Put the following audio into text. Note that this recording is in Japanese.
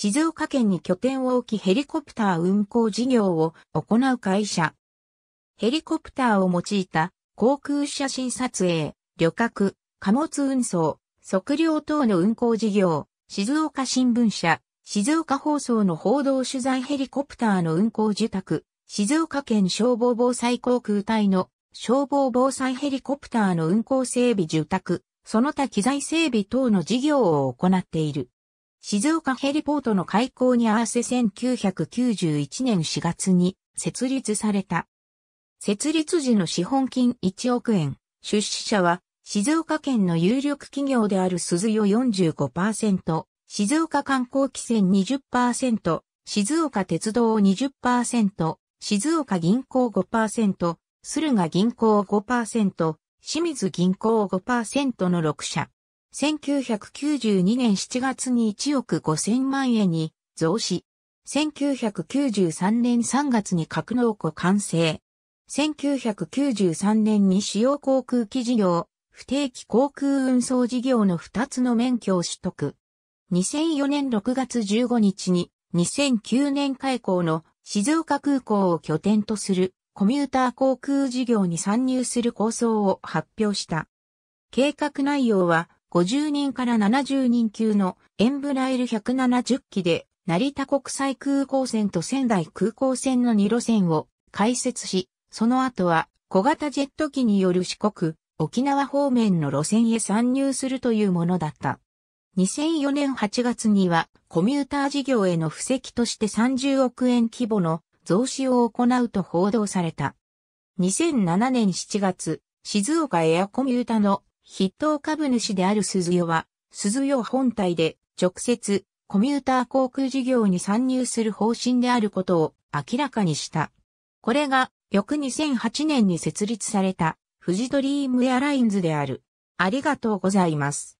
静岡県に拠点を置きヘリコプター運航事業を行う会社。ヘリコプターを用いた航空写真撮影、旅客、貨物運送、測量等の運航事業、静岡新聞社、静岡放送の報道取材ヘリコプターの運航受託、静岡県消防防災航空隊の消防防災ヘリコプターの運航整備受託、その他機材整備等の事業を行っている。静岡ヘリポートの開港に合わせ1991年4月に設立された。設立時の資本金1億円、出資者は静岡県の有力企業である鈴代45%、静岡観光汽船20%、静岡鉄道20%、静岡銀行5%、駿河銀行5%、清水銀行5%の6社。1992年7月に1億5000万円に増資。1993年3月に格納庫完成。1993年に主要航空機事業、不定期航空運送事業の2つの免許を取得。2004年6月15日に2009年開港の静岡空港を拠点とするコミューター航空事業に参入する構想を発表した。計画内容は50人から70人級のエンブライル170機で成田国際空港線と仙台空港線の2路線を開設し、その後は小型ジェット機による四国、沖縄方面の路線へ参入するというものだった。2004年8月にはコミューター事業への布石として30億円規模の増資を行うと報道された。2007年7月、静岡エアコミュータの筆頭株主である鈴代は、鈴代本体で直接コミューター航空事業に参入する方針であることを明らかにした。これが翌2008年に設立された富士ドリームエアラインズである。ありがとうございます。